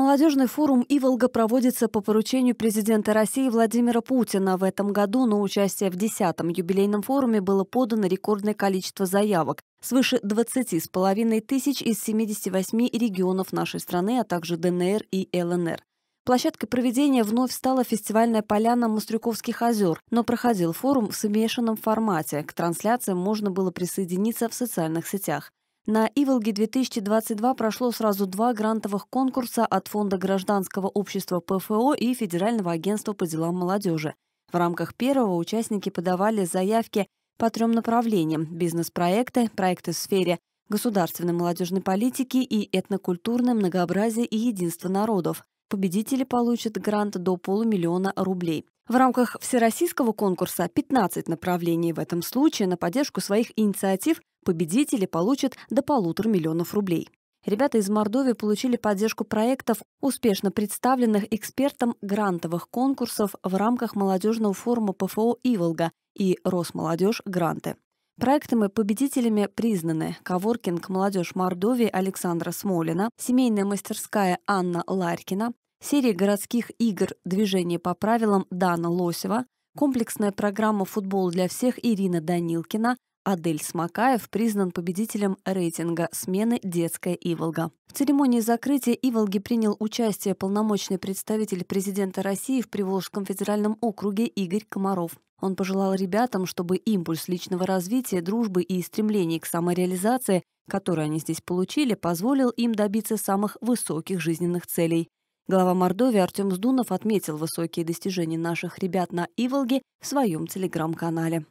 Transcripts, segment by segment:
Молодежный форум «Иволга» проводится по поручению президента России Владимира Путина. В этом году на участие в 10-м юбилейном форуме было подано рекордное количество заявок. Свыше 20,5 тысяч из 78 регионов нашей страны, а также ДНР и ЛНР. Площадкой проведения вновь стала фестивальная поляна Мострюковских озер, но проходил форум в смешанном формате. К трансляциям можно было присоединиться в социальных сетях. На Иволге 2022 прошло сразу два грантовых конкурса от Фонда гражданского общества ПФО и Федерального агентства по делам молодежи. В рамках первого участники подавали заявки по трем направлениям – бизнес-проекты, проекты в сфере государственной молодежной политики и этнокультурное многообразие и единство народов. Победители получат грант до полумиллиона рублей. В рамках всероссийского конкурса 15 направлений в этом случае на поддержку своих инициатив победители получат до полутора миллионов рублей. Ребята из Мордовии получили поддержку проектов, успешно представленных экспертом грантовых конкурсов в рамках молодежного форума ПФО «Иволга» и «Росмолодежь Гранты». Проектами победителями признаны коворкинг «Молодежь Мордовии» Александра Смолина, семейная мастерская Анна Ларькина, серия городских игр «Движение по правилам» Дана Лосева, комплексная программа «Футбол для всех» Ирина Данилкина, Адель Смакаев признан победителем рейтинга смены «Детская Иволга». В церемонии закрытия Иволги принял участие полномочный представитель президента России в Приволжском федеральном округе Игорь Комаров. Он пожелал ребятам, чтобы импульс личного развития, дружбы и стремлений к самореализации, которые они здесь получили, позволил им добиться самых высоких жизненных целей. Глава Мордовии Артем Сдунов отметил высокие достижения наших ребят на Иволге в своем телеграм-канале.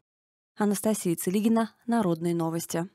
Анастасия Целигина, Народные новости.